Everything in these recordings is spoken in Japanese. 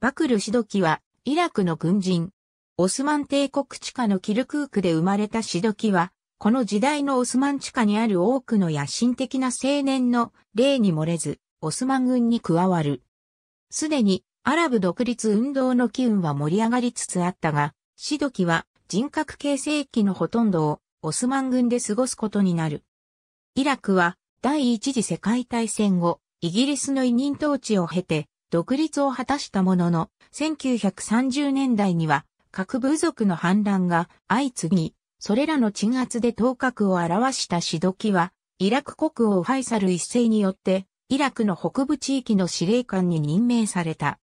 バクル・シドキは、イラクの軍人。オスマン帝国地下のキルクークで生まれたシドキは、この時代のオスマン地下にある多くの野心的な青年の例に漏れず、オスマン軍に加わる。すでに、アラブ独立運動の機運は盛り上がりつつあったが、シドキは人格形成期のほとんどをオスマン軍で過ごすことになる。イラクは第一次世界大戦後、イギリスの委任統治を経て、独立を果たしたものの、1930年代には各部族の反乱が相次ぎ、それらの鎮圧で頭角を表したシドキは、イラク国王ファイサル一世によって、イラクの北部地域の司令官に任命された。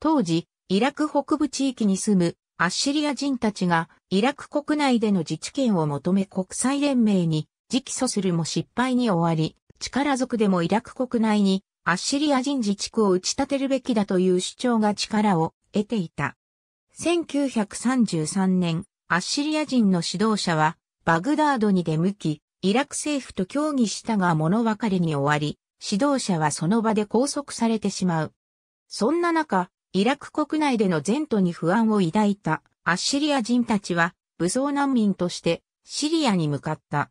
当時、イラク北部地域に住むアッシリア人たちがイラク国内での自治権を求め国際連盟に直訴するも失敗に終わり、力ずくでもイラク国内にアッシリア人自治区を打ち立てるべきだという主張が力を得ていた。1933年、アッシリア人の指導者は、バグダードに出向き、イラク政府と協議したが物別れに終わり、指導者はその場で拘束されてしまう。そんな中、イラク国内での前途に不安を抱いたアッシリア人たちは、武装難民としてシリアに向かった。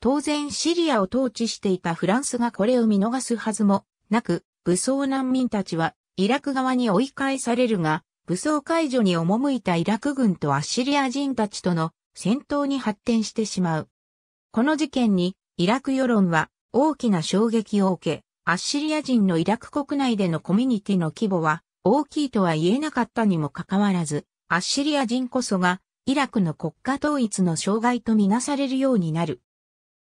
当然シリアを統治していたフランスがこれを見逃すはずもなく、武装難民たちはイラク側に追い返されるが、武装解除に赴いたイラク軍とアッシリア人たちとの戦闘に発展してしまう。この事件にイラク世論は大きな衝撃を受け、アッシリア人のイラク国内でのコミュニティの規模は大きいとは言えなかったにもかかわらず、アッシリア人こそがイラクの国家統一の障害とみなされるようになる。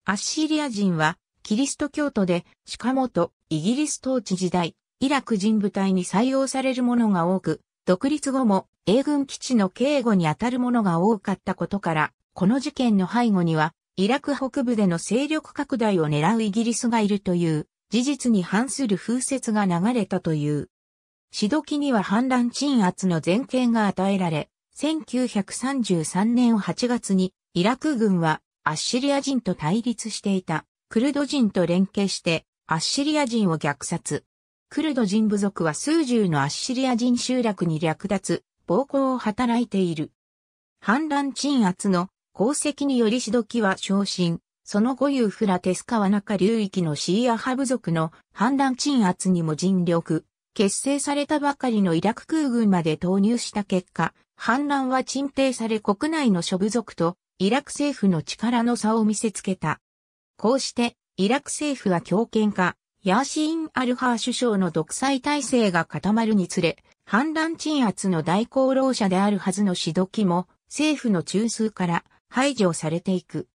アッシリア人はキリスト教徒で、しかもと、イギリス統治時代、イラク人部隊に採用されるものが多く、独立後も英軍基地の警護に当たるものが多かったことから、この事件の背後には、イラク北部での勢力拡大を狙うイギリスがいるという、事実に反する風説が流れたという。シドキには反乱鎮圧の前景が与えられ、1933年8月にイラク軍はアッシリア人と対立していた。クルド人と連携してアッシリア人を虐殺。クルド人部族は数十のアッシリア人集落に略奪、暴行を働いている。反乱鎮圧の功績によりシドキは昇進、その後ユーフラテス川中流域のシーア派部族の反乱鎮圧にも尽力、結成されたばかりのイラク空軍まで投入した結果、反乱は鎮定され国内の諸部族とイラク政府の力の差を見せつけた。こうして、イラク政府は強権化、ヤーシーン・アルハー首相の独裁体制が固まるにつれ、反乱鎮圧の大功労者であるはずのシドキも、政府の中枢から排除されていく。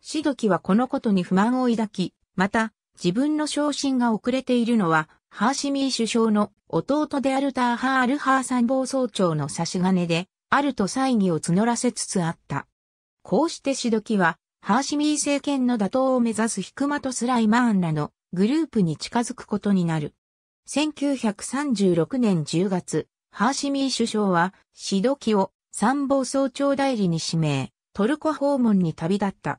シドキはこのことに不満を抱き、また、自分の昇進が遅れているのは、ハーシミー首相の弟であるターハー・アルハー参謀総長の差し金で、あると猜疑を募らせつつあった。こうしてシドキは、ハーシミー政権の打倒を目指すヒクマとスライマーンらのグループに近づくことになる。1936年10月、ハーシミー首相はシドキを参謀総長代理に指名、トルコ訪問に旅立った。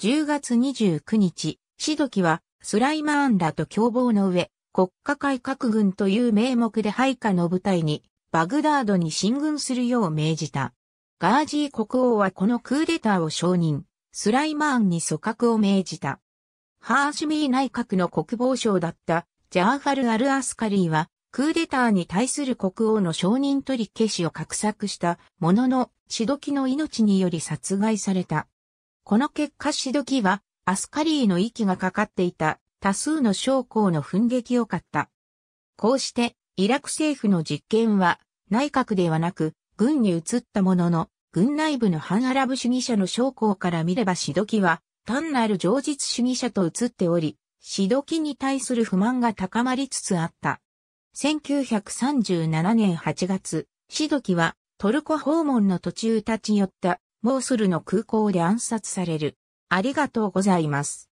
10月29日、シドキはスライマーンらと共謀の上、国家改革軍という名目で配下の部隊にバグダードに進軍するよう命じた。ガージー国王はこのクーデターを承認。スライマーンに組閣を命じた。ハーシュミー内閣の国防相だったジャーファル・アル・アスカリーは、クーデターに対する国王の承認取り消しを画策したものの、シドキの命により殺害された。この結果シドキは、アスカリーの息がかかっていた多数の将校の奮撃を買った。こうして、イラク政府の実権は、内閣ではなく、軍に移ったものの、軍内部の反アラブ主義者の将校から見ればシドキは、単なる常実主義者と映っており、シドキに対する不満が高まりつつあった。1937年8月、シドキはトルコ訪問の途中立ち寄ったモースルの空港で暗殺される。ありがとうございます。